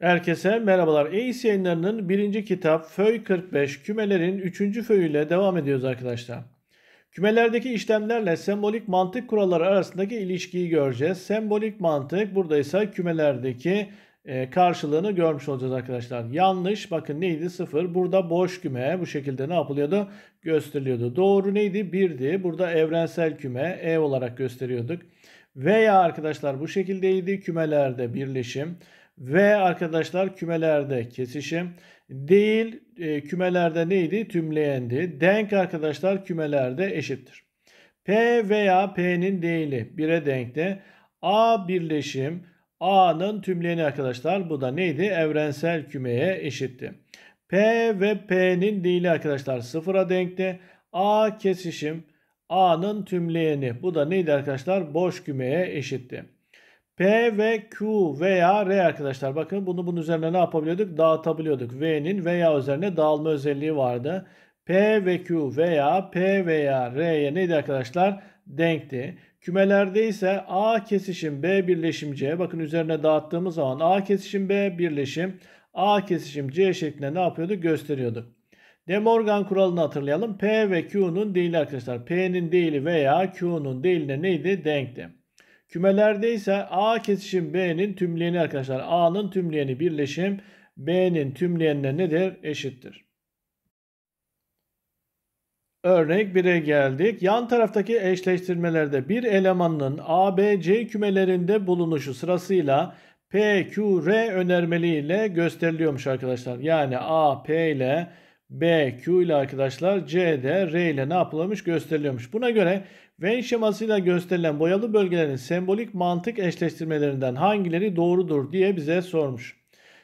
Herkese merhabalar. EİS yayınlarının birinci kitap Föy 45 kümelerin üçüncü föyüyle devam ediyoruz arkadaşlar. Kümelerdeki işlemlerle sembolik mantık kuralları arasındaki ilişkiyi göreceğiz. Sembolik mantık burada ise kümelerdeki e, karşılığını görmüş olacağız arkadaşlar. Yanlış bakın neydi sıfır? burada boş küme bu şekilde ne yapılıyordu gösteriliyordu. Doğru neydi Birdi. burada evrensel küme E olarak gösteriyorduk. Veya arkadaşlar bu şekildeydi kümelerde birleşim. V arkadaşlar kümelerde kesişim. Değil e, kümelerde neydi? Tümleyendi. Denk arkadaşlar kümelerde eşittir. P veya P'nin değili 1'e denkte. A birleşim A'nın tümleyeni arkadaşlar. Bu da neydi? Evrensel kümeye eşitti. P ve P'nin değili arkadaşlar sıfıra denkte. A kesişim A'nın tümleyeni. Bu da neydi arkadaşlar? Boş kümeye eşitti. P ve Q veya R arkadaşlar. Bakın bunu bunun üzerine ne yapabiliyorduk? Dağıtabiliyorduk. V'nin veya üzerine dağılma özelliği vardı. P ve Q veya P veya R'ye neydi arkadaşlar? Denkti. Kümelerde ise A kesişim B birleşim C. Bakın üzerine dağıttığımız zaman A kesişim B birleşim A kesişim C şeklinde ne yapıyordu? Gösteriyordu. De Morgan kuralını hatırlayalım. P ve Q'nun değil arkadaşlar. P'nin değili veya Q'nun değiline neydi? Denkti. Kümelerde ise A kesişim B'nin tümleyeni arkadaşlar. A'nın tümleyeni birleşim B'nin tümleyenine nedir? Eşittir. Örnek 1'e geldik. Yan taraftaki eşleştirmelerde bir elemanın A, B, C kümelerinde bulunuşu sırasıyla P, Q, R önermeliğiyle gösteriliyormuş arkadaşlar. Yani A, P ile B, Q ile arkadaşlar C de R ile ne yapılmış gösteriliyormuş. Buna göre Venn şemasıyla gösterilen boyalı bölgelerin sembolik mantık eşleştirmelerinden hangileri doğrudur diye bize sormuş.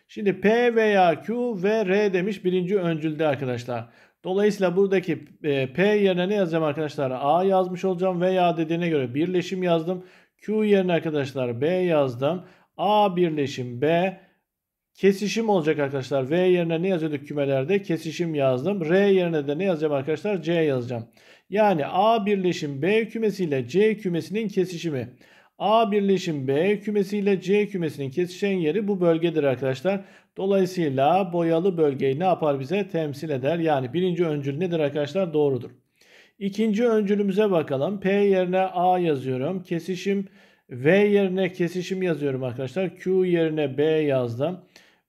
Şimdi P veya Q ve R demiş birinci öncülde arkadaşlar. Dolayısıyla buradaki e, P yerine ne yazacağım arkadaşlar? A yazmış olacağım veya dediğine göre birleşim yazdım. Q yerine arkadaşlar B yazdım. A birleşim B. Kesişim olacak arkadaşlar. V yerine ne yazıyorduk kümelerde? Kesişim yazdım. R yerine de ne yazacağım arkadaşlar? C yazacağım. Yani A birleşim B kümesiyle C kümesinin kesişimi. A birleşim B kümesiyle C kümesinin kesişen yeri bu bölgedir arkadaşlar. Dolayısıyla boyalı bölgeyi ne yapar bize? Temsil eder. Yani birinci öncül nedir arkadaşlar? Doğrudur. İkinci öncülümüze bakalım. P yerine A yazıyorum. Kesişim V yerine kesişim yazıyorum arkadaşlar. Q yerine B yazdım.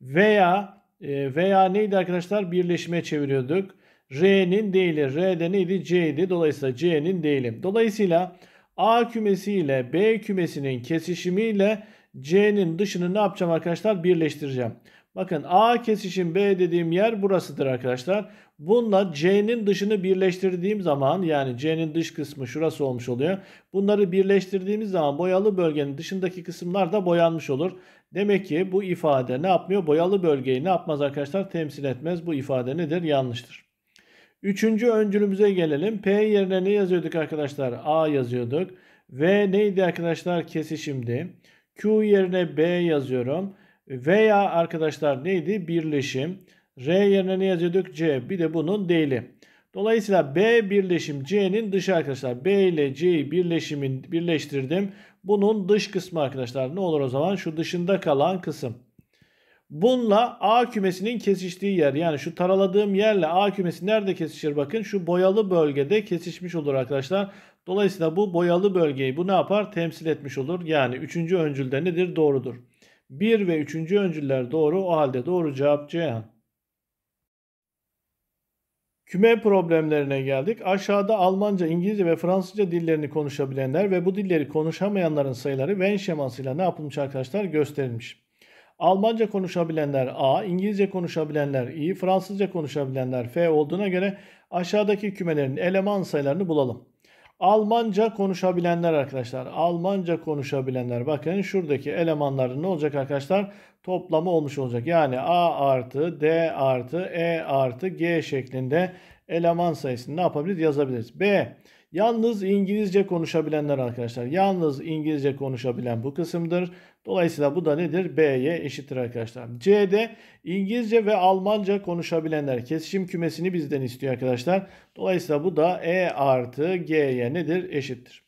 Veya e, veya neydi arkadaşlar? Birleşime çeviriyorduk. R'nin değili. R'de neydi? C'di. Dolayısıyla C'nin değilim. Dolayısıyla A kümesi ile B kümesinin kesişimiyle C'nin dışını ne yapacağım arkadaşlar? Birleştireceğim. Bakın A kesişim B dediğim yer burasıdır arkadaşlar. Bununla C'nin dışını birleştirdiğim zaman yani C'nin dış kısmı şurası olmuş oluyor. Bunları birleştirdiğimiz zaman boyalı bölgenin dışındaki kısımlar da boyanmış olur. Demek ki bu ifade ne yapmıyor? Boyalı bölgeyi ne yapmaz arkadaşlar? Temsil etmez. Bu ifade nedir? Yanlıştır. Üçüncü öncülümüze gelelim. P yerine ne yazıyorduk arkadaşlar? A yazıyorduk. V neydi arkadaşlar? Kesişimdi. Q yerine B yazıyorum. Veya arkadaşlar neydi? Birleşim. R yerine ne yazıyorduk? C. Bir de bunun değili. Dolayısıyla B birleşim C'nin dışı arkadaşlar. B ile C'yi birleşimin birleştirdim. Bunun dış kısmı arkadaşlar. Ne olur o zaman? Şu dışında kalan kısım. Bununla A kümesinin kesiştiği yer yani şu taraladığım yerle A kümesi nerede kesişir bakın şu boyalı bölgede kesişmiş olur arkadaşlar. Dolayısıyla bu boyalı bölgeyi bu ne yapar temsil etmiş olur. Yani 3. öncülde nedir doğrudur. 1 ve 3. öncüller doğru o halde doğru cevap Ceyhan. Küme problemlerine geldik. Aşağıda Almanca, İngilizce ve Fransızca dillerini konuşabilenler ve bu dilleri konuşamayanların sayıları Venn şemasıyla ne yapılmış arkadaşlar gösterilmiş. Almanca konuşabilenler A, İngilizce konuşabilenler İ, Fransızca konuşabilenler F olduğuna göre aşağıdaki kümelerin eleman sayılarını bulalım. Almanca konuşabilenler arkadaşlar. Almanca konuşabilenler. Bakın şuradaki elemanların ne olacak arkadaşlar? Toplamı olmuş olacak. Yani A artı D artı E artı G şeklinde eleman sayısını ne yapabiliriz? Yazabiliriz. B. Yalnız İngilizce konuşabilenler arkadaşlar. Yalnız İngilizce konuşabilen bu kısımdır. Dolayısıyla bu da nedir? B'ye eşittir arkadaşlar. C'de İngilizce ve Almanca konuşabilenler kesişim kümesini bizden istiyor arkadaşlar. Dolayısıyla bu da E artı G'ye nedir? Eşittir.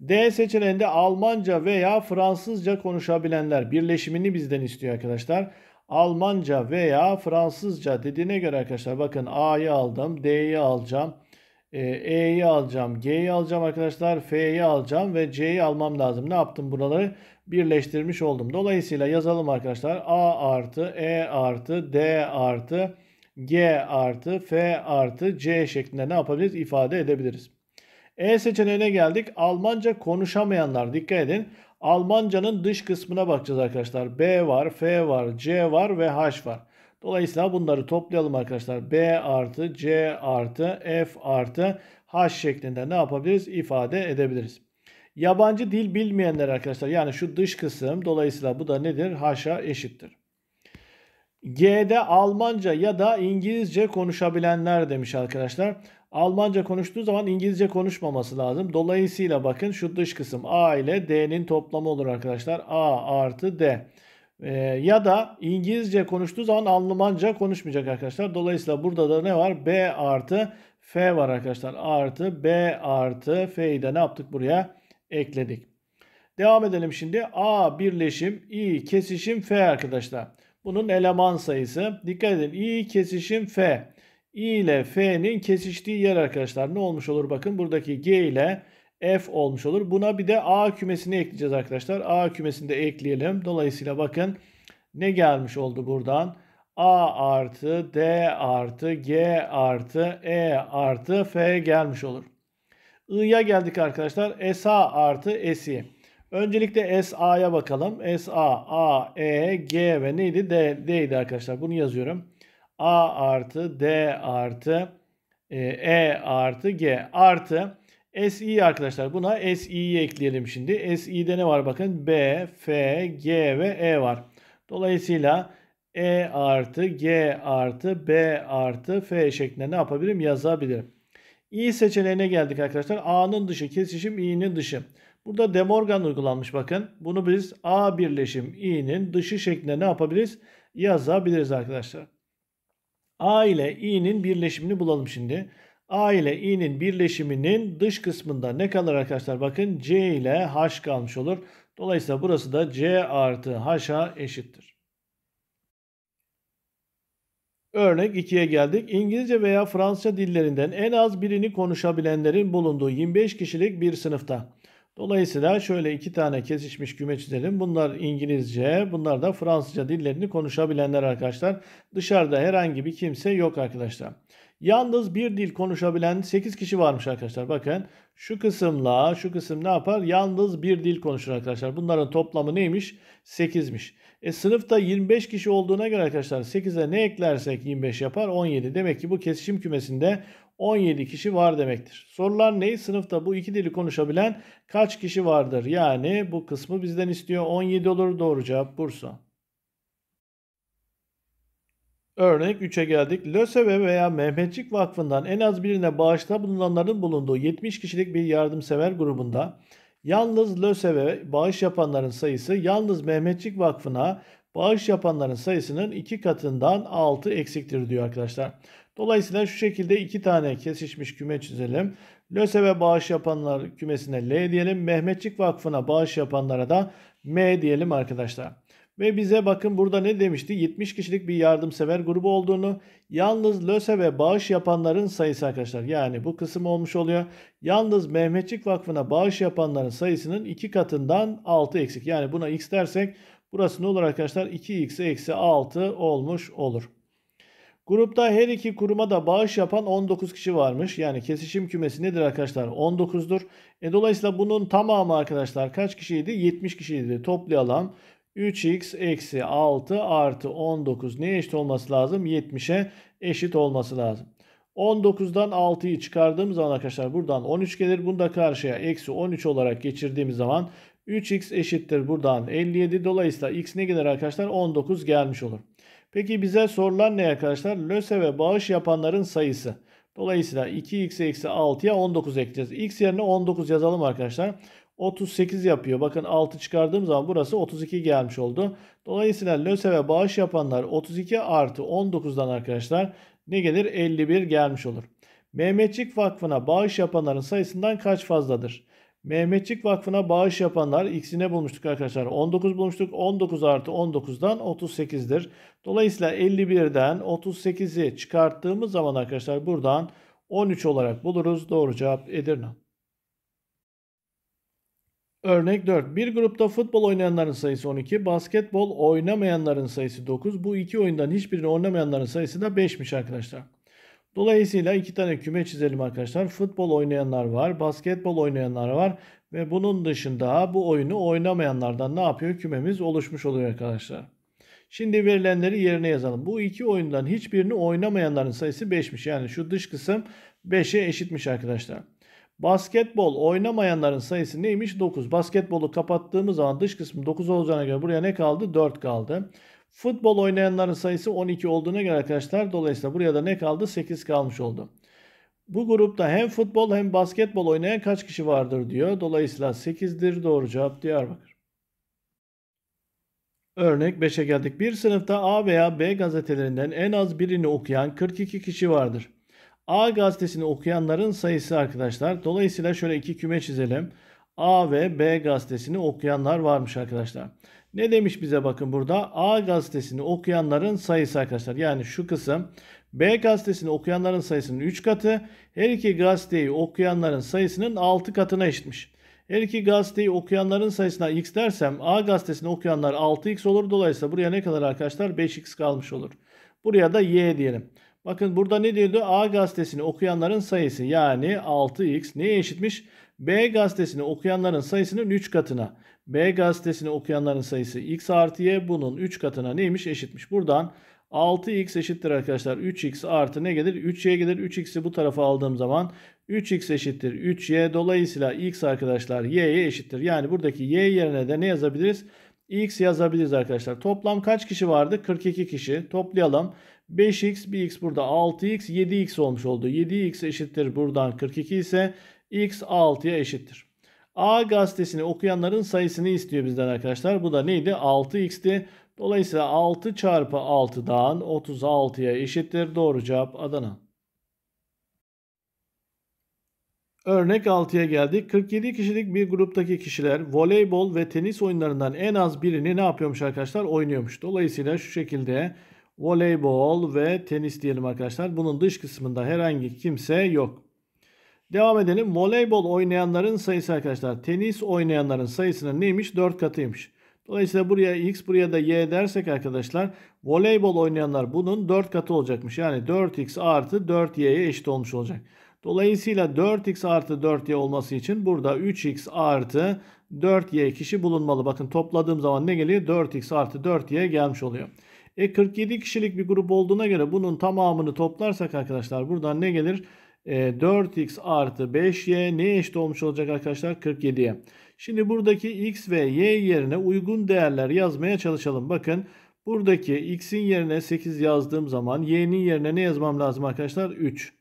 D seçeneğinde Almanca veya Fransızca konuşabilenler birleşimini bizden istiyor arkadaşlar. Almanca veya Fransızca dediğine göre arkadaşlar bakın A'yı aldım, D'yi alacağım. Ee, E'yi alacağım, G'yi alacağım arkadaşlar, F'yi alacağım ve C'yi almam lazım. Ne yaptım buraları? Birleştirmiş oldum. Dolayısıyla yazalım arkadaşlar. A artı, E artı, D artı, G artı, F artı, C şeklinde ne yapabiliriz? İfade edebiliriz. E seçeneğine geldik. Almanca konuşamayanlar dikkat edin. Almancanın dış kısmına bakacağız arkadaşlar. B var, F var, C var ve H var. Dolayısıyla bunları toplayalım arkadaşlar. B artı C artı F artı H şeklinde ne yapabiliriz? İfade edebiliriz. Yabancı dil bilmeyenler arkadaşlar yani şu dış kısım dolayısıyla bu da nedir? H'a eşittir. G'de Almanca ya da İngilizce konuşabilenler demiş arkadaşlar. Almanca konuştuğu zaman İngilizce konuşmaması lazım. Dolayısıyla bakın şu dış kısım A ile D'nin toplamı olur arkadaşlar. A artı D. Ee, ya da İngilizce konuştuğu zaman Almanca konuşmayacak arkadaşlar. Dolayısıyla burada da ne var? B artı F var arkadaşlar. Artı B artı F'yi de ne yaptık buraya? Ekledik. Devam edelim şimdi. A birleşim İ kesişim F arkadaşlar. Bunun eleman sayısı. Dikkat edin. İ kesişim F. İ ile F'nin kesiştiği yer arkadaşlar. Ne olmuş olur bakın. Buradaki G ile F olmuş olur. Buna bir de A kümesini ekleyeceğiz arkadaşlar. A kümesini de ekleyelim. Dolayısıyla bakın ne gelmiş oldu buradan? A artı D artı G artı E artı F gelmiş olur. I'ya geldik arkadaşlar. SA artı SI. Öncelikle SA'ya bakalım. SA, A, E, G ve neydi? D, D'ydi arkadaşlar. Bunu yazıyorum. A artı D artı E, e artı G artı SI e arkadaşlar buna SI'yi ekleyelim şimdi. SI'de ne var bakın? B, F, G ve E var. Dolayısıyla E artı G artı B artı F şeklinde ne yapabilirim? Yazabilirim. İ seçeneğine geldik arkadaşlar. A'nın dışı kesişim İ'nin dışı. Burada De Morgan uygulanmış bakın. Bunu biz A birleşim İ'nin dışı şeklinde ne yapabiliriz? Yazabiliriz arkadaşlar. A ile İ'nin birleşimini bulalım şimdi. A ile i'nin birleşiminin dış kısmında ne kalır arkadaşlar? Bakın c ile h kalmış olur. Dolayısıyla burası da c artı h'a eşittir. Örnek 2'ye geldik. İngilizce veya Fransızca dillerinden en az birini konuşabilenlerin bulunduğu 25 kişilik bir sınıfta. Dolayısıyla şöyle iki tane kesişmiş küme çizelim. Bunlar İngilizce, bunlar da Fransızca dillerini konuşabilenler arkadaşlar. Dışarıda herhangi bir kimse yok arkadaşlar. Yalnız bir dil konuşabilen 8 kişi varmış arkadaşlar. Bakın şu kısımla şu kısım ne yapar? Yalnız bir dil konuşur arkadaşlar. Bunların toplamı neymiş? 8'miş. E sınıfta 25 kişi olduğuna göre arkadaşlar 8'e ne eklersek 25 yapar 17. Demek ki bu kesişim kümesinde 17 kişi var demektir. Sorular ne? Sınıfta bu iki dili konuşabilen kaç kişi vardır? Yani bu kısmı bizden istiyor. 17 olur. Doğru cevap Bursa. Örnek 3'e geldik. LÖSEV'e veya Mehmetçik Vakfı'ndan en az birine bağışta bulunanların bulunduğu 70 kişilik bir yardımsever grubunda yalnız LÖSEV'e bağış yapanların sayısı yalnız Mehmetçik Vakfı'na bağış yapanların sayısının 2 katından 6 eksiktir diyor arkadaşlar. Dolayısıyla şu şekilde 2 tane kesişmiş küme çizelim. LÖSEV'e bağış yapanlar kümesine L diyelim. Mehmetçik Vakfı'na bağış yapanlara da M diyelim arkadaşlar. Ve bize bakın burada ne demişti? 70 kişilik bir yardımsever grubu olduğunu, yalnız LÖSE ve bağış yapanların sayısı arkadaşlar. Yani bu kısım olmuş oluyor. Yalnız Mehmetçik Vakfı'na bağış yapanların sayısının 2 katından 6 eksik. Yani buna x dersek burası ne olur arkadaşlar? 2x eksi 6 olmuş olur. Grupta her iki kuruma da bağış yapan 19 kişi varmış. Yani kesişim kümesi nedir arkadaşlar? 19'dur. E dolayısıyla bunun tamamı arkadaşlar kaç kişiydi? 70 kişiydi. Toplayalım. 3x eksi 6 artı 19 neye eşit olması lazım? 70'e eşit olması lazım. 19'dan 6'yı çıkardığımız zaman arkadaşlar buradan 13 gelir. Bunu da karşıya eksi 13 olarak geçirdiğimiz zaman 3x eşittir buradan 57. Dolayısıyla x ne gelir arkadaşlar? 19 gelmiş olur. Peki bize sorulan ne arkadaşlar? Löse ve bağış yapanların sayısı. Dolayısıyla 2x eksi 6'ya 19 ekleyeceğiz. x yerine 19 yazalım arkadaşlar. 38 yapıyor. Bakın 6 çıkardığım zaman burası 32 gelmiş oldu. Dolayısıyla LÖSEV'e bağış yapanlar 32 artı 19'dan arkadaşlar ne gelir? 51 gelmiş olur. Mehmetçik Vakfı'na bağış yapanların sayısından kaç fazladır? Mehmetçik Vakfı'na bağış yapanlar x'i ne bulmuştuk arkadaşlar. 19 bulmuştuk. 19 artı 19'dan 38'dir. Dolayısıyla 51'den 38'i çıkarttığımız zaman arkadaşlar buradan 13 olarak buluruz. Doğru cevap Edirne. Örnek 4. Bir grupta futbol oynayanların sayısı 12, basketbol oynamayanların sayısı 9. Bu iki oyundan hiçbirini oynamayanların sayısı da 5'miş arkadaşlar. Dolayısıyla iki tane küme çizelim arkadaşlar. Futbol oynayanlar var, basketbol oynayanlar var ve bunun dışında bu oyunu oynamayanlardan ne yapıyor? Kümemiz oluşmuş oluyor arkadaşlar. Şimdi verilenleri yerine yazalım. Bu iki oyundan hiçbirini oynamayanların sayısı 5'miş. Yani şu dış kısım 5'e eşitmiş arkadaşlar. Basketbol oynamayanların sayısı neymiş? 9. Basketbolu kapattığımız zaman dış kısmı 9 olacağına göre buraya ne kaldı? 4 kaldı. Futbol oynayanların sayısı 12 olduğuna göre arkadaşlar dolayısıyla buraya da ne kaldı? 8 kalmış oldu. Bu grupta hem futbol hem basketbol oynayan kaç kişi vardır diyor. Dolayısıyla 8'dir doğru cevap Diyarbakır. Örnek 5'e geldik. Bir sınıfta A veya B gazetelerinden en az birini okuyan 42 kişi vardır. A gazetesini okuyanların sayısı arkadaşlar. Dolayısıyla şöyle iki küme çizelim. A ve B gazetesini okuyanlar varmış arkadaşlar. Ne demiş bize bakın burada? A gazetesini okuyanların sayısı arkadaşlar. Yani şu kısım B gazetesini okuyanların sayısının 3 katı. Her iki gazeteyi okuyanların sayısının 6 katına eşitmiş. Her iki gazeteyi okuyanların sayısına x dersem A gazetesini okuyanlar 6x olur. Dolayısıyla buraya ne kadar arkadaşlar? 5x kalmış olur. Buraya da y diyelim. Bakın burada ne diyordu? A gazetesini okuyanların sayısı yani 6x neye eşitmiş? B gazetesini okuyanların sayısının 3 katına. B gazetesini okuyanların sayısı x artı y bunun 3 katına neymiş? Eşitmiş. Buradan 6x eşittir arkadaşlar. 3x artı ne gelir? 3y gelir. 3x'i bu tarafa aldığım zaman 3x eşittir 3y. Dolayısıyla x arkadaşlar y'ye eşittir. Yani buradaki y yerine de ne yazabiliriz? x yazabiliriz arkadaşlar. Toplam kaç kişi vardı? 42 kişi. Toplayalım. 5x, 1x burada 6x, 7x olmuş oldu. 7x eşittir buradan 42 ise x 6'ya eşittir. A gazetesini okuyanların sayısını istiyor bizden arkadaşlar. Bu da neydi? 6x'ti. Dolayısıyla 6 çarpı 6'dan 36'ya eşittir. Doğru cevap Adana. Örnek 6'ya geldik. 47 kişilik bir gruptaki kişiler voleybol ve tenis oyunlarından en az birini ne yapıyormuş arkadaşlar? Oynuyormuş. Dolayısıyla şu şekilde voleybol ve tenis diyelim arkadaşlar. Bunun dış kısmında herhangi kimse yok. Devam edelim. Voleybol oynayanların sayısı arkadaşlar. Tenis oynayanların sayısının neymiş? 4 katıymış. Dolayısıyla buraya x buraya da y dersek arkadaşlar voleybol oynayanlar bunun 4 katı olacakmış. Yani 4x artı 4y'ye eşit olmuş olacak. Dolayısıyla 4x artı 4y olması için burada 3x artı 4y kişi bulunmalı. Bakın topladığım zaman ne geliyor? 4x artı 4y gelmiş oluyor. E 47 kişilik bir grup olduğuna göre bunun tamamını toplarsak arkadaşlar buradan ne gelir? E, 4x artı 5y ne eşit olmuş olacak arkadaşlar? 47'ye. Şimdi buradaki x ve y yerine uygun değerler yazmaya çalışalım. Bakın buradaki x'in yerine 8 yazdığım zaman y'nin yerine ne yazmam lazım arkadaşlar? 3.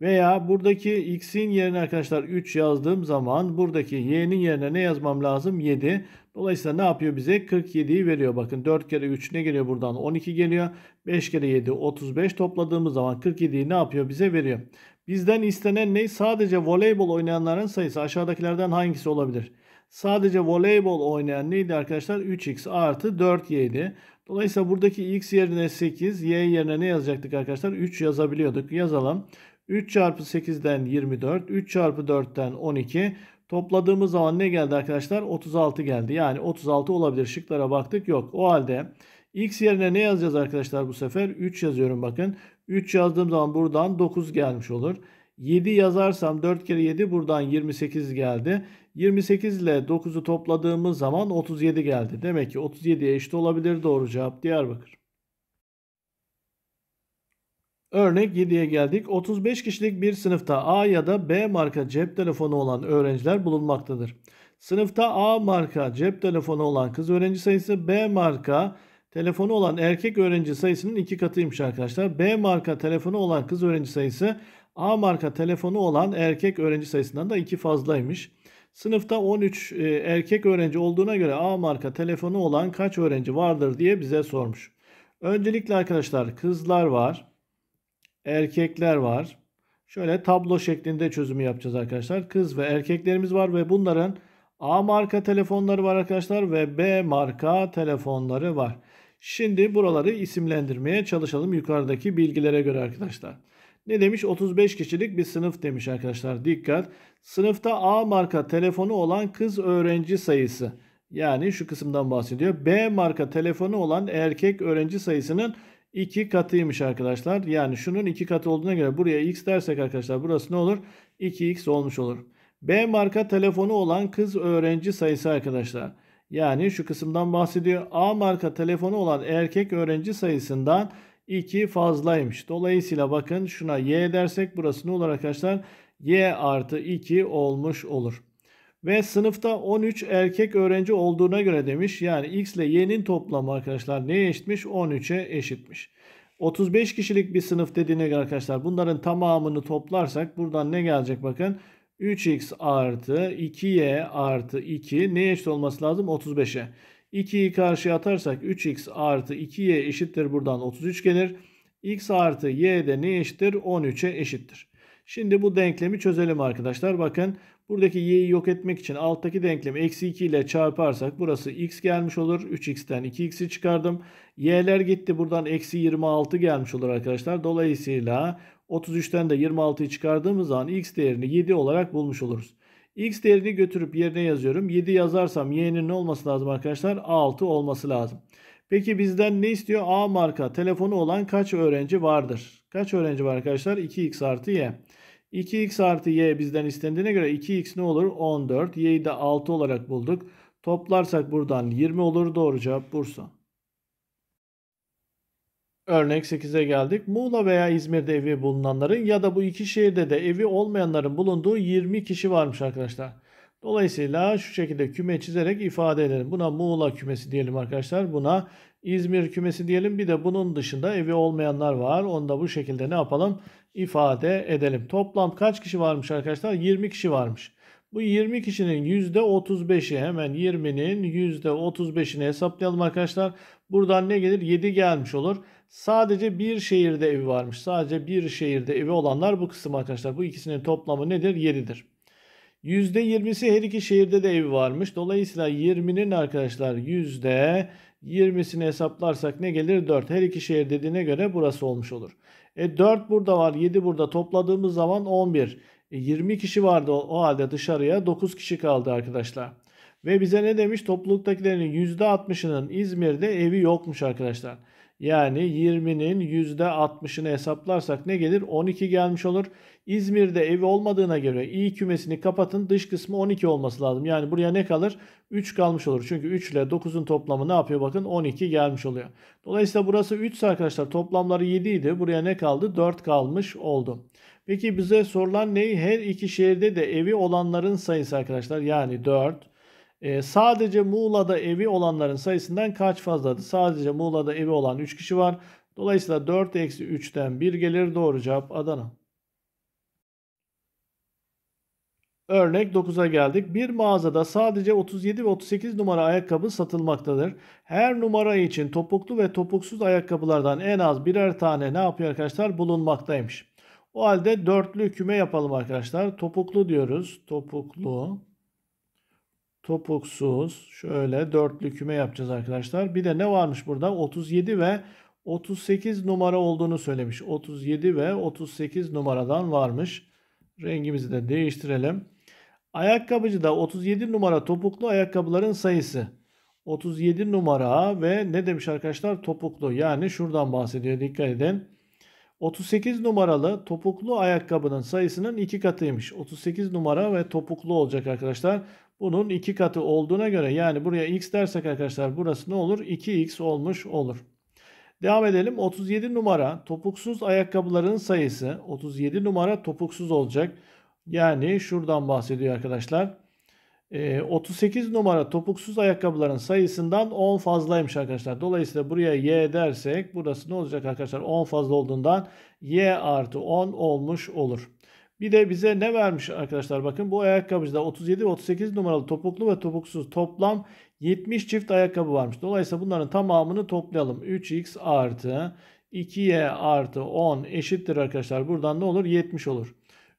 Veya buradaki x'in yerine arkadaşlar 3 yazdığım zaman buradaki y'nin yerine ne yazmam lazım? 7. Dolayısıyla ne yapıyor bize? 47'yi veriyor. Bakın 4 kere 3 ne geliyor buradan? 12 geliyor. 5 kere 7 35 topladığımız zaman 47'yi ne yapıyor? Bize veriyor. Bizden istenen ne? Sadece voleybol oynayanların sayısı aşağıdakilerden hangisi olabilir? Sadece voleybol oynayan neydi arkadaşlar? 3x artı 4 ydi Dolayısıyla buradaki x yerine 8, y yerine ne yazacaktık arkadaşlar? 3 yazabiliyorduk. Yazalım. 3 çarpı 8'den 24, 3 çarpı 4'ten 12. Topladığımız zaman ne geldi arkadaşlar? 36 geldi. Yani 36 olabilir. Şıklara baktık yok. O halde x yerine ne yazacağız arkadaşlar bu sefer? 3 yazıyorum bakın. 3 yazdığım zaman buradan 9 gelmiş olur. 7 yazarsam 4 kere 7 buradan 28 geldi. 28 ile 9'u topladığımız zaman 37 geldi. Demek ki 37'ye eşit olabilir doğru cevap Diyarbakır. Örnek 7'ye geldik. 35 kişilik bir sınıfta A ya da B marka cep telefonu olan öğrenciler bulunmaktadır. Sınıfta A marka cep telefonu olan kız öğrenci sayısı B marka telefonu olan erkek öğrenci sayısının iki katıymış arkadaşlar. B marka telefonu olan kız öğrenci sayısı A marka telefonu olan erkek öğrenci sayısından da iki fazlaymış. Sınıfta 13 e, erkek öğrenci olduğuna göre A marka telefonu olan kaç öğrenci vardır diye bize sormuş. Öncelikle arkadaşlar kızlar var erkekler var. Şöyle tablo şeklinde çözümü yapacağız arkadaşlar. Kız ve erkeklerimiz var ve bunların A marka telefonları var arkadaşlar ve B marka telefonları var. Şimdi buraları isimlendirmeye çalışalım yukarıdaki bilgilere göre arkadaşlar. Ne demiş? 35 kişilik bir sınıf demiş arkadaşlar. Dikkat. Sınıfta A marka telefonu olan kız öğrenci sayısı. Yani şu kısımdan bahsediyor. B marka telefonu olan erkek öğrenci sayısının 2 katıymış arkadaşlar. Yani şunun 2 katı olduğuna göre buraya x dersek arkadaşlar burası ne olur? 2x olmuş olur. B marka telefonu olan kız öğrenci sayısı arkadaşlar. Yani şu kısımdan bahsediyor. A marka telefonu olan erkek öğrenci sayısından 2 fazlaymış. Dolayısıyla bakın şuna y dersek burası ne olur arkadaşlar? y artı 2 olmuş olur. Ve sınıfta 13 erkek öğrenci olduğuna göre demiş. Yani X ile Y'nin toplamı arkadaşlar neye eşitmiş? 13'e eşitmiş. 35 kişilik bir sınıf dediğine göre arkadaşlar bunların tamamını toplarsak buradan ne gelecek bakın. 3x artı 2y artı 2 neye eşit olması lazım? 35'e. 2'yi karşıya atarsak 3x artı 2y eşittir buradan 33 gelir. x artı y de ne eşittir? 13'e eşittir. Şimdi bu denklemi çözelim arkadaşlar. Bakın Buradaki y'yi yok etmek için alttaki denklemi eksi 2 ile çarparsak burası x gelmiş olur. 3x'ten 2x'i çıkardım. Y'ler gitti buradan eksi 26 gelmiş olur arkadaşlar. Dolayısıyla 33'ten de 26'yı çıkardığımız zaman x değerini 7 olarak bulmuş oluruz. X değerini götürüp yerine yazıyorum. 7 yazarsam y'nin ne olması lazım arkadaşlar? 6 olması lazım. Peki bizden ne istiyor? A marka telefonu olan kaç öğrenci vardır? Kaç öğrenci var arkadaşlar? 2x artı y. 2x artı y bizden istendiğine göre 2x ne olur? 14. Y'yi de 6 olarak bulduk. Toplarsak buradan 20 olur. Doğru cevap Bursa. Örnek 8'e geldik. Muğla veya İzmir'de evi bulunanların ya da bu iki şehirde de evi olmayanların bulunduğu 20 kişi varmış arkadaşlar. Dolayısıyla şu şekilde küme çizerek ifade edelim. Buna Muğla kümesi diyelim arkadaşlar. Buna İzmir kümesi diyelim. Bir de bunun dışında evi olmayanlar var. Onu da bu şekilde ne yapalım? ifade edelim. Toplam kaç kişi varmış arkadaşlar? 20 kişi varmış. Bu 20 kişinin %35'i hemen 20'nin %35'ini hesaplayalım arkadaşlar. Buradan ne gelir? 7 gelmiş olur. Sadece bir şehirde evi varmış. Sadece bir şehirde evi olanlar bu kısım arkadaşlar. Bu ikisinin toplamı nedir? 7'dir. %20'si her iki şehirde de evi varmış. Dolayısıyla 20'nin arkadaşlar %20 20'sini hesaplarsak ne gelir? 4. Her iki şehir dediğine göre burası olmuş olur. E 4 burada var, 7 burada. Topladığımız zaman 11. E 20 kişi vardı o, o halde dışarıya 9 kişi kaldı arkadaşlar. Ve bize ne demiş? Topluluktakilerin %60'ının İzmir'de evi yokmuş arkadaşlar. Yani 20'nin %60'ını hesaplarsak ne gelir? 12 gelmiş olur. İzmir'de evi olmadığına göre i kümesini kapatın. Dış kısmı 12 olması lazım. Yani buraya ne kalır? 3 kalmış olur. Çünkü 3 ile 9'un toplamı ne yapıyor? Bakın 12 gelmiş oluyor. Dolayısıyla burası 3 arkadaşlar toplamları 7 idi. Buraya ne kaldı? 4 kalmış oldu. Peki bize sorulan ne? Her iki şehirde de evi olanların sayısı arkadaşlar. Yani 4. E, ee, sadece Muğla'da evi olanların sayısından kaç fazladır? Sadece Muğla'da evi olan 3 kişi var. Dolayısıyla 4 eksi 3'ten 1 gelir. Doğru cevap Adana. Örnek 9'a geldik. Bir mağazada sadece 37 ve 38 numara ayakkabı satılmaktadır. Her numara için topuklu ve topuksuz ayakkabılardan en az birer tane ne yapıyor arkadaşlar? Bulunmaktaymış. O halde dörtlü küme yapalım arkadaşlar. Topuklu diyoruz. Topuklu. Topuksuz. Şöyle dörtlü küme yapacağız arkadaşlar. Bir de ne varmış burada? 37 ve 38 numara olduğunu söylemiş. 37 ve 38 numaradan varmış. Rengimizi de değiştirelim. Ayakkabıcıda 37 numara topuklu ayakkabıların sayısı. 37 numara ve ne demiş arkadaşlar topuklu yani şuradan bahsediyor dikkat edin. 38 numaralı topuklu ayakkabının sayısının 2 katıymış. 38 numara ve topuklu olacak arkadaşlar. Bunun 2 katı olduğuna göre yani buraya x dersek arkadaşlar burası ne olur? 2x olmuş olur. Devam edelim. 37 numara topuksuz ayakkabıların sayısı 37 numara topuksuz olacak. Yani şuradan bahsediyor arkadaşlar. 38 ee, numara topuksuz ayakkabıların sayısından 10 fazlaymış arkadaşlar. Dolayısıyla buraya y dersek burası ne olacak arkadaşlar? 10 fazla olduğundan y artı 10 olmuş olur. Bir de bize ne vermiş arkadaşlar? Bakın bu ayakkabıcıda 37 ve 38 numaralı topuklu ve topuksuz toplam 70 çift ayakkabı varmış. Dolayısıyla bunların tamamını toplayalım. 3x artı 2y artı 10 eşittir arkadaşlar. Buradan ne olur? 70 olur.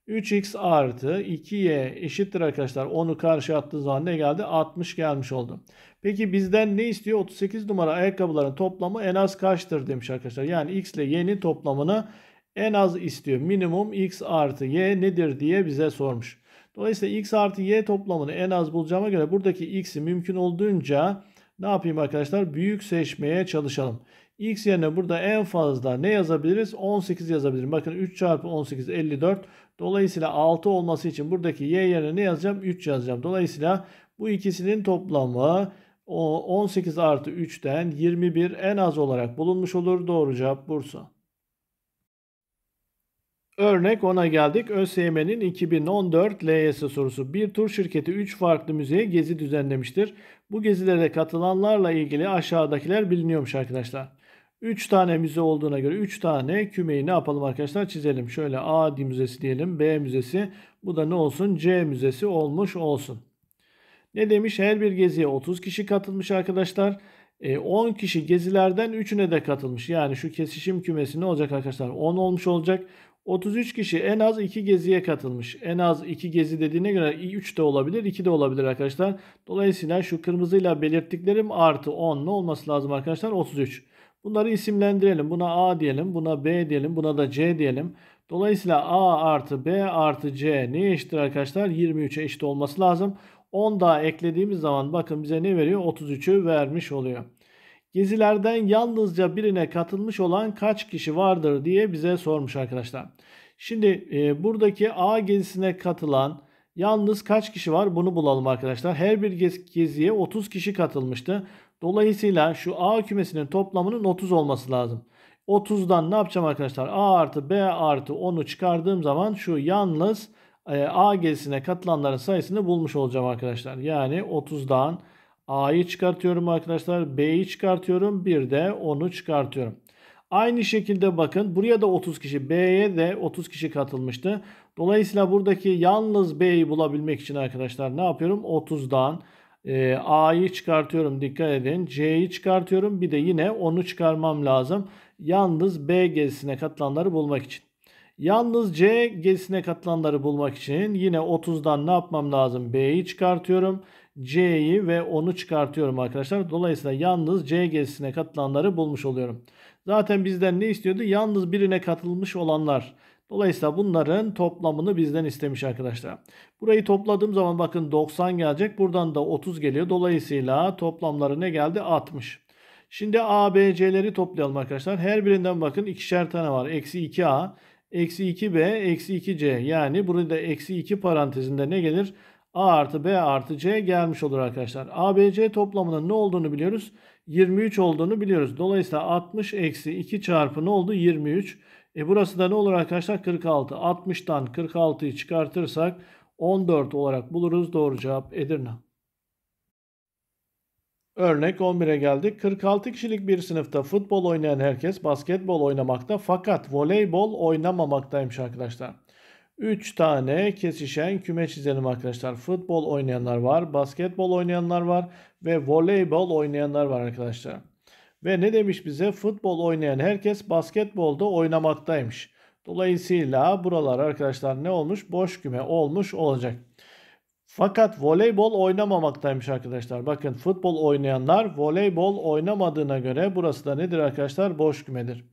3x artı 2y eşittir arkadaşlar. Onu karşı attığı zaman ne geldi? 60 gelmiş oldu. Peki bizden ne istiyor? 38 numara ayakkabıların toplamı en az kaçtır demiş arkadaşlar. Yani x ile y'nin toplamını en az istiyor. Minimum x artı y nedir diye bize sormuş. Dolayısıyla x artı y toplamını en az bulacağıma göre buradaki x'i mümkün olduğunca ne yapayım arkadaşlar? Büyük seçmeye çalışalım. X yerine burada en fazla ne yazabiliriz? 18 yazabilirim. Bakın 3 çarpı 18 54. Dolayısıyla 6 olması için buradaki y yerine ne yazacağım? 3 yazacağım. Dolayısıyla bu ikisinin toplamı 18 artı 3'ten 21 en az olarak bulunmuş olur. Doğru cevap Bursa. Örnek 10'a geldik. ÖSYM'nin 2014 LYS sorusu. Bir tur şirketi 3 farklı müzeye gezi düzenlemiştir. Bu gezilere katılanlarla ilgili aşağıdakiler biliniyormuş arkadaşlar. 3 tane müze olduğuna göre 3 tane kümeyi ne yapalım arkadaşlar çizelim. Şöyle A müzesi diyelim. B müzesi. Bu da ne olsun? C müzesi olmuş olsun. Ne demiş? Her bir geziye 30 kişi katılmış arkadaşlar. E, 10 kişi gezilerden 3'üne de katılmış. Yani şu kesişim kümesi ne olacak arkadaşlar? 10 olmuş olacak. 33 kişi en az 2 geziye katılmış. En az 2 gezi dediğine göre 3 de olabilir 2 de olabilir arkadaşlar. Dolayısıyla şu kırmızıyla belirttiklerim artı 10 ne olması lazım arkadaşlar? 33. Bunları isimlendirelim. Buna A diyelim, buna B diyelim, buna da C diyelim. Dolayısıyla A artı B artı C neye eşittir arkadaşlar? 23'e eşit olması lazım. 10 daha eklediğimiz zaman bakın bize ne veriyor? 33'ü vermiş oluyor. Gezilerden yalnızca birine katılmış olan kaç kişi vardır diye bize sormuş arkadaşlar. Şimdi e, buradaki A gezisine katılan yalnız kaç kişi var bunu bulalım arkadaşlar. Her bir gez geziye 30 kişi katılmıştı. Dolayısıyla şu A kümesinin toplamının 30 olması lazım. 30'dan ne yapacağım arkadaşlar? A artı B artı 10'u çıkardığım zaman şu yalnız e, A gezisine katılanların sayısını bulmuş olacağım arkadaşlar. Yani 30'dan A'yı çıkartıyorum arkadaşlar. B'yi çıkartıyorum. Bir de 10'u çıkartıyorum. Aynı şekilde bakın buraya da 30 kişi B'ye de 30 kişi katılmıştı. Dolayısıyla buradaki yalnız B'yi bulabilmek için arkadaşlar ne yapıyorum? 30'dan e, A'yı çıkartıyorum dikkat edin. C'yi çıkartıyorum. Bir de yine onu çıkarmam lazım. Yalnız B gezisine katılanları bulmak için. Yalnız C gezisine katılanları bulmak için yine 30'dan ne yapmam lazım? B'yi çıkartıyorum. C'yi ve onu çıkartıyorum arkadaşlar. Dolayısıyla yalnız C gezisine katılanları bulmuş oluyorum. Zaten bizden ne istiyordu? Yalnız birine katılmış olanlar. Dolayısıyla bunların toplamını bizden istemiş arkadaşlar. Burayı topladığım zaman bakın 90 gelecek. Buradan da 30 geliyor. Dolayısıyla toplamları ne geldi? 60. Şimdi A, B, C'leri toplayalım arkadaşlar. Her birinden bakın ikişer tane var. Eksi 2A, eksi 2B, eksi 2C. Yani burada eksi 2 parantezinde ne gelir? A artı B artı C gelmiş olur arkadaşlar. A, B, C toplamının ne olduğunu biliyoruz? 23 olduğunu biliyoruz. Dolayısıyla 60 eksi 2 çarpı ne oldu? 23. 23. E burası da ne olur arkadaşlar? 46. 60'tan 46'yı çıkartırsak 14 olarak buluruz. Doğru cevap Edirne. Örnek 11'e geldik. 46 kişilik bir sınıfta futbol oynayan herkes basketbol oynamakta fakat voleybol oynamamaktaymış arkadaşlar. 3 tane kesişen küme çizelim arkadaşlar. Futbol oynayanlar var, basketbol oynayanlar var ve voleybol oynayanlar var arkadaşlar. Ve ne demiş bize? Futbol oynayan herkes basketbolda oynamaktaymış. Dolayısıyla buralar arkadaşlar ne olmuş? Boş küme olmuş olacak. Fakat voleybol oynamamaktaymış arkadaşlar. Bakın futbol oynayanlar voleybol oynamadığına göre burası da nedir arkadaşlar? Boş kümedir.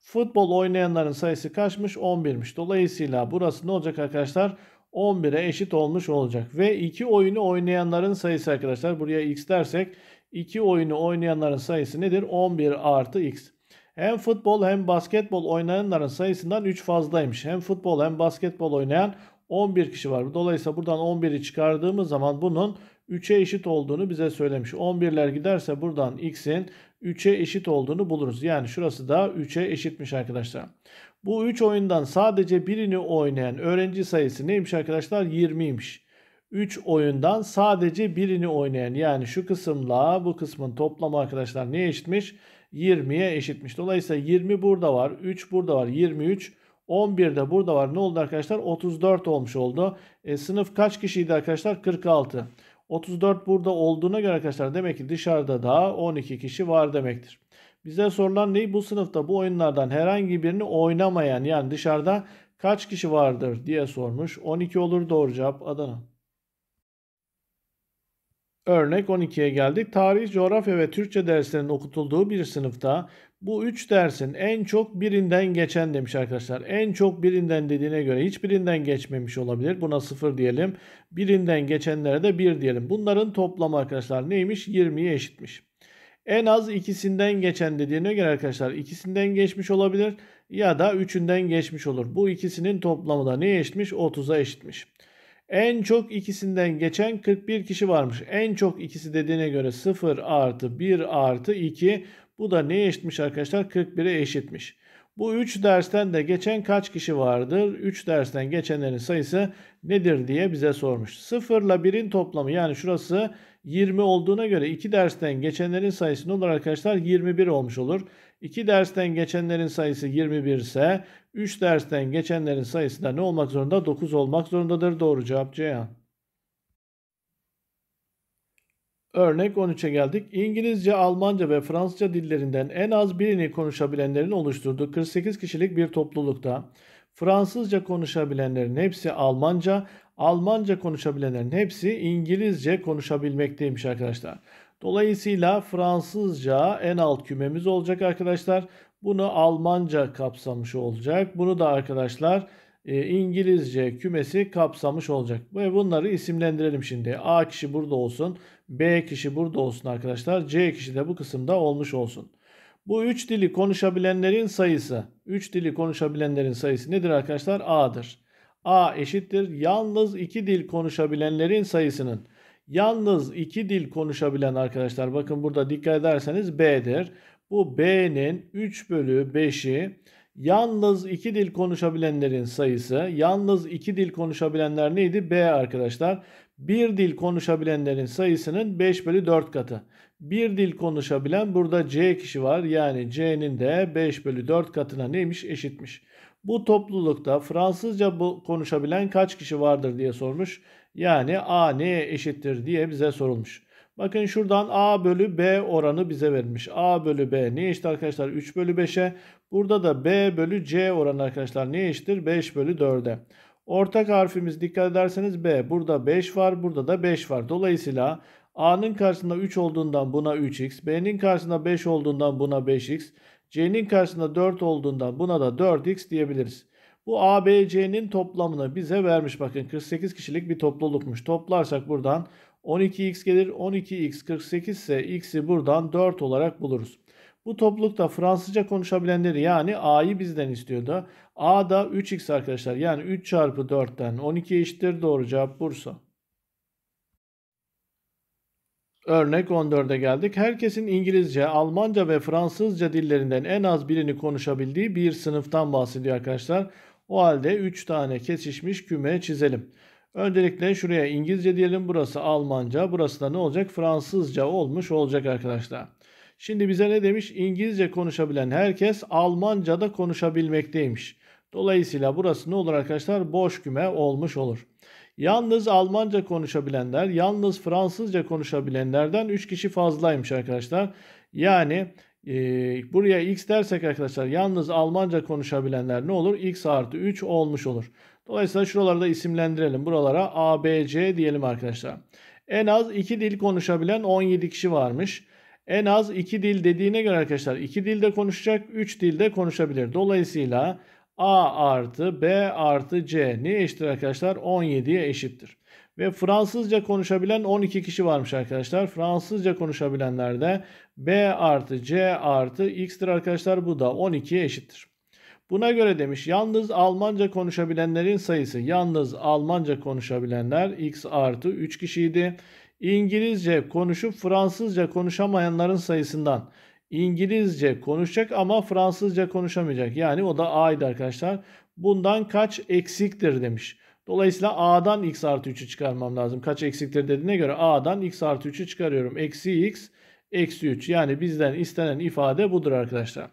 Futbol oynayanların sayısı kaçmış? 11'miş. Dolayısıyla burası ne olacak arkadaşlar? 11'e eşit olmuş olacak. Ve iki oyunu oynayanların sayısı arkadaşlar. Buraya x dersek İki oyunu oynayanların sayısı nedir? 11 artı x. Hem futbol hem basketbol oynayanların sayısından 3 fazlaymış. Hem futbol hem basketbol oynayan 11 kişi var. Dolayısıyla buradan 11'i çıkardığımız zaman bunun 3'e eşit olduğunu bize söylemiş. 11'ler giderse buradan x'in 3'e eşit olduğunu buluruz. Yani şurası da 3'e eşitmiş arkadaşlar. Bu 3 oyundan sadece birini oynayan öğrenci sayısı neymiş arkadaşlar? 20'ymiş. 3 oyundan sadece birini oynayan yani şu kısımla bu kısmın toplamı arkadaşlar neye eşitmiş? 20'ye eşitmiş. Dolayısıyla 20 burada var. 3 burada var. 23. 11 de burada var. Ne oldu arkadaşlar? 34 olmuş oldu. E, sınıf kaç kişiydi arkadaşlar? 46. 34 burada olduğuna göre arkadaşlar demek ki dışarıda da 12 kişi var demektir. Bize sorulan ne? Bu sınıfta bu oyunlardan herhangi birini oynamayan yani dışarıda kaç kişi vardır diye sormuş. 12 olur doğru cevap Adana. Örnek 12'ye geldik. Tarih, coğrafya ve Türkçe derslerinin okutulduğu bir sınıfta bu 3 dersin en çok birinden geçen demiş arkadaşlar. En çok birinden dediğine göre hiçbirinden geçmemiş olabilir. Buna 0 diyelim. Birinden geçenlere de 1 diyelim. Bunların toplamı arkadaşlar neymiş? 20'ye eşitmiş. En az ikisinden geçen dediğine göre arkadaşlar ikisinden geçmiş olabilir ya da üçünden geçmiş olur. Bu ikisinin toplamı da neye eşitmiş? 30'a eşitmiş. En çok ikisinden geçen 41 kişi varmış. En çok ikisi dediğine göre 0 artı 1 artı 2. Bu da neye eşitmiş arkadaşlar? 41'e eşitmiş. Bu 3 dersten de geçen kaç kişi vardır? 3 dersten geçenlerin sayısı nedir diye bize sormuş. 0 ile 1'in toplamı yani şurası 20 olduğuna göre 2 dersten geçenlerin sayısı ne olur arkadaşlar? 21 olmuş olur. 2 dersten geçenlerin sayısı 21 ise 3 dersten geçenlerin sayısı da ne olmak zorunda? 9 olmak zorundadır. Doğru cevap Ceyhan. Örnek 13'e geldik. İngilizce, Almanca ve Fransızca dillerinden en az birini konuşabilenlerin oluşturduğu 48 kişilik bir toplulukta Fransızca konuşabilenlerin hepsi Almanca, Almanca konuşabilenlerin hepsi İngilizce konuşabilmekteymiş arkadaşlar. Dolayısıyla Fransızca en alt kümemiz olacak arkadaşlar. Bunu Almanca kapsamış olacak. Bunu da arkadaşlar e, İngilizce kümesi kapsamış olacak. Ve bunları isimlendirelim şimdi. A kişi burada olsun. B kişi burada olsun arkadaşlar. C kişi de bu kısımda olmuş olsun. Bu üç dili konuşabilenlerin sayısı. Üç dili konuşabilenlerin sayısı nedir arkadaşlar? A'dır. A eşittir. Yalnız iki dil konuşabilenlerin sayısının Yalnız iki dil konuşabilen arkadaşlar bakın burada dikkat ederseniz B'dir. Bu B'nin 3 bölü 5'i yalnız iki dil konuşabilenlerin sayısı. Yalnız iki dil konuşabilenler neydi? B arkadaşlar. Bir dil konuşabilenlerin sayısının 5 bölü 4 katı. Bir dil konuşabilen burada C kişi var. Yani C'nin de 5 bölü 4 katına neymiş? Eşitmiş. Bu toplulukta Fransızca konuşabilen kaç kişi vardır diye sormuş. Yani A neye eşittir diye bize sorulmuş. Bakın şuradan A bölü B oranı bize verilmiş. A bölü B neye eşit arkadaşlar? 3 bölü 5'e. Burada da B bölü C oranı arkadaşlar neye eşittir? 5 bölü 4'e. Ortak harfimiz dikkat ederseniz B. Burada 5 var, burada da 5 var. Dolayısıyla A'nın karşısında 3 olduğundan buna 3x, B'nin karşısında 5 olduğundan buna 5x, C'nin karşısında 4 olduğundan buna da 4x diyebiliriz. Bu ABC'nin toplamını bize vermiş. Bakın 48 kişilik bir toplulukmuş. Toplarsak buradan 12x gelir. 12x 48 ise x'i buradan 4 olarak buluruz. Bu toplulukta Fransızca konuşabilenleri yani A'yı bizden istiyordu. A da 3x arkadaşlar. Yani 3 çarpı 4'ten 12 eşittir. Doğru cevap Bursa. Örnek 14'e geldik. Herkesin İngilizce, Almanca ve Fransızca dillerinden en az birini konuşabildiği bir sınıftan bahsediyor arkadaşlar. O halde 3 tane kesişmiş küme çizelim. Öncelikle şuraya İngilizce diyelim. Burası Almanca. Burası da ne olacak? Fransızca olmuş olacak arkadaşlar. Şimdi bize ne demiş? İngilizce konuşabilen herkes Almanca da konuşabilmekteymiş. Dolayısıyla burası ne olur arkadaşlar? Boş küme olmuş olur. Yalnız Almanca konuşabilenler, yalnız Fransızca konuşabilenlerden 3 kişi fazlaymış arkadaşlar. Yani e, buraya x dersek arkadaşlar yalnız Almanca konuşabilenler ne olur? x artı 3 olmuş olur. Dolayısıyla şuralarda isimlendirelim. Buralara A, B, C diyelim arkadaşlar. En az 2 dil konuşabilen 17 kişi varmış. En az 2 dil dediğine göre arkadaşlar 2 dilde konuşacak 3 dilde konuşabilir. Dolayısıyla A artı B artı C niye eşittir arkadaşlar? 17'ye eşittir. Ve Fransızca konuşabilen 12 kişi varmış arkadaşlar. Fransızca konuşabilenlerde B artı C artı X'tir arkadaşlar. Bu da 12'ye eşittir. Buna göre demiş yalnız Almanca konuşabilenlerin sayısı yalnız Almanca konuşabilenler x artı 3 kişiydi. İngilizce konuşup Fransızca konuşamayanların sayısından İngilizce konuşacak ama Fransızca konuşamayacak. Yani o da A'ydı arkadaşlar. Bundan kaç eksiktir demiş. Dolayısıyla A'dan x artı 3'ü çıkarmam lazım. Kaç eksiktir dediğine göre A'dan x artı 3'ü çıkarıyorum. Eksi x eksi 3. Yani bizden istenen ifade budur arkadaşlar.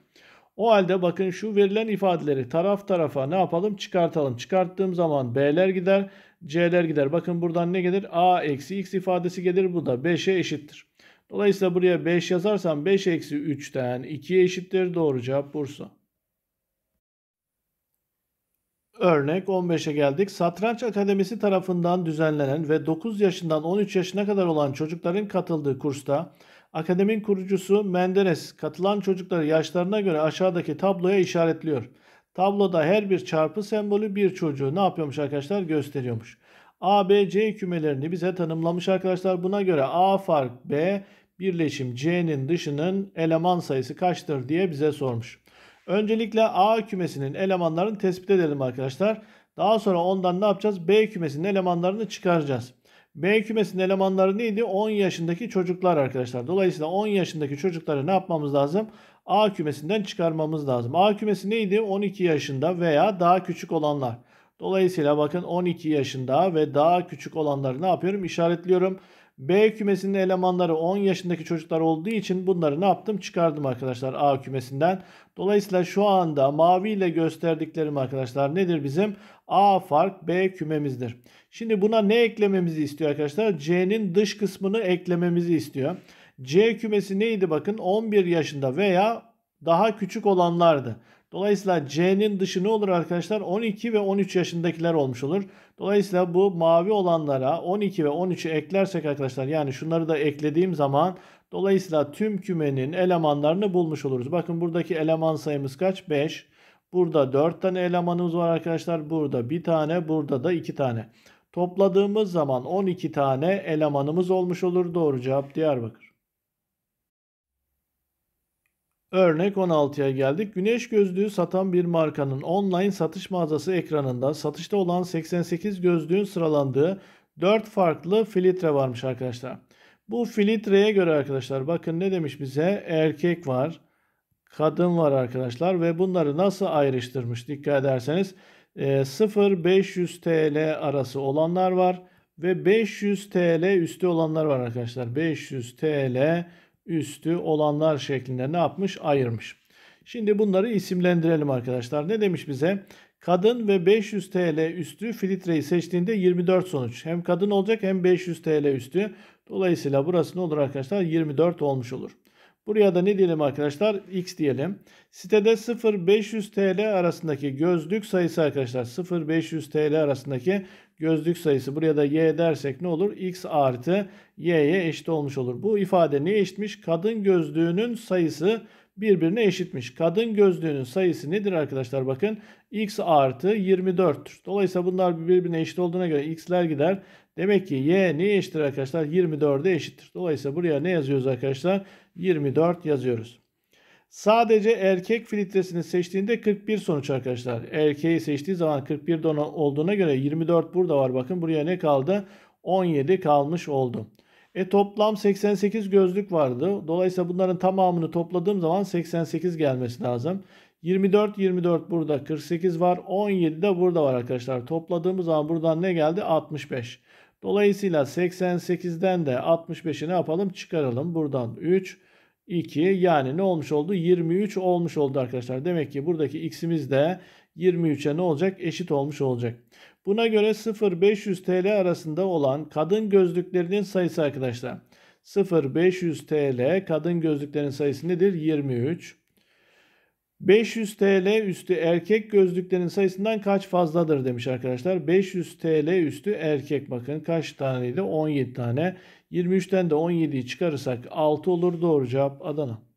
O halde bakın şu verilen ifadeleri taraf tarafa ne yapalım? Çıkartalım. Çıkarttığım zaman B'ler gider, C'ler gider. Bakın buradan ne gelir? A eksi X ifadesi gelir. Bu da 5'e eşittir. Dolayısıyla buraya 5 yazarsam 5 eksi 3'ten 2'ye eşittir. Doğru cevap Bursa. Örnek 15'e geldik. Satranç Akademisi tarafından düzenlenen ve 9 yaşından 13 yaşına kadar olan çocukların katıldığı kursta akademin kurucusu Menderes katılan çocukları yaşlarına göre aşağıdaki tabloya işaretliyor. Tabloda her bir çarpı sembolü bir çocuğu ne yapıyormuş arkadaşlar gösteriyormuş. A, B, C kümelerini bize tanımlamış arkadaşlar. Buna göre A fark B birleşim C'nin dışının eleman sayısı kaçtır diye bize sormuş. Öncelikle A kümesinin elemanlarını tespit edelim arkadaşlar. Daha sonra ondan ne yapacağız? B kümesinin elemanlarını çıkaracağız. B kümesinin elemanları neydi? 10 yaşındaki çocuklar arkadaşlar. Dolayısıyla 10 yaşındaki çocukları ne yapmamız lazım? A kümesinden çıkarmamız lazım. A kümesi neydi? 12 yaşında veya daha küçük olanlar. Dolayısıyla bakın 12 yaşında ve daha küçük olanları ne yapıyorum? İşaretliyorum. B kümesinin elemanları 10 yaşındaki çocuklar olduğu için bunları ne yaptım? Çıkardım arkadaşlar A kümesinden. Dolayısıyla şu anda mavi ile gösterdiklerim arkadaşlar nedir bizim? A fark B kümemizdir. Şimdi buna ne eklememizi istiyor arkadaşlar? C'nin dış kısmını eklememizi istiyor. C kümesi neydi bakın? 11 yaşında veya daha küçük olanlardı. Dolayısıyla C'nin dışı ne olur arkadaşlar? 12 ve 13 yaşındakiler olmuş olur. Dolayısıyla bu mavi olanlara 12 ve 13'ü eklersek arkadaşlar yani şunları da eklediğim zaman dolayısıyla tüm kümenin elemanlarını bulmuş oluruz. Bakın buradaki eleman sayımız kaç? 5. Burada 4 tane elemanımız var arkadaşlar. Burada 1 tane, burada da 2 tane. Topladığımız zaman 12 tane elemanımız olmuş olur. Doğru cevap Diyarbakır. Örnek 16'ya geldik. Güneş gözlüğü satan bir markanın online satış mağazası ekranında satışta olan 88 gözlüğün sıralandığı 4 farklı filtre varmış arkadaşlar. Bu filtreye göre arkadaşlar bakın ne demiş bize? Erkek var, kadın var arkadaşlar ve bunları nasıl ayrıştırmış? Dikkat ederseniz 0-500 e, TL arası olanlar var ve 500 TL üstü olanlar var arkadaşlar. 500 TL üstü olanlar şeklinde ne yapmış? Ayırmış. Şimdi bunları isimlendirelim arkadaşlar. Ne demiş bize? Kadın ve 500 TL üstü filtreyi seçtiğinde 24 sonuç. Hem kadın olacak hem 500 TL üstü. Dolayısıyla burası ne olur arkadaşlar? 24 olmuş olur. Buraya da ne diyelim arkadaşlar? X diyelim. Sitede 0-500 TL arasındaki gözlük sayısı arkadaşlar 0-500 TL arasındaki gözlük sayısı buraya da y dersek ne olur? x artı y'ye eşit olmuş olur. Bu ifade ne eşitmiş? Kadın gözlüğünün sayısı birbirine eşitmiş. Kadın gözlüğünün sayısı nedir arkadaşlar? Bakın x artı 24'tür. Dolayısıyla bunlar birbirine eşit olduğuna göre x'ler gider. Demek ki y neye eşittir arkadaşlar? 24'e eşittir. Dolayısıyla buraya ne yazıyoruz arkadaşlar? 24 yazıyoruz. Sadece erkek filtresini seçtiğinde 41 sonuç arkadaşlar. Erkeği seçtiği zaman 41 dona olduğuna göre 24 burada var. Bakın buraya ne kaldı? 17 kalmış oldu. E toplam 88 gözlük vardı. Dolayısıyla bunların tamamını topladığım zaman 88 gelmesi lazım. 24 24 burada 48 var. 17 de burada var arkadaşlar. Topladığımız zaman buradan ne geldi? 65. Dolayısıyla 88'den de 65'i ne yapalım? Çıkaralım. Buradan 3 2 yani ne olmuş oldu? 23 olmuş oldu arkadaşlar. Demek ki buradaki x'imiz de 23'e ne olacak? Eşit olmuş olacak. Buna göre 0-500 TL arasında olan kadın gözlüklerinin sayısı arkadaşlar. 0-500 TL kadın gözlüklerinin sayısı nedir? 23. 500 TL üstü erkek gözlüklerin sayısından kaç fazladır demiş arkadaşlar. 500 TL üstü erkek bakın kaç taneydi? 17 tane. 23'ten de 17'yi çıkarırsak 6 olur. Doğru cevap Adana.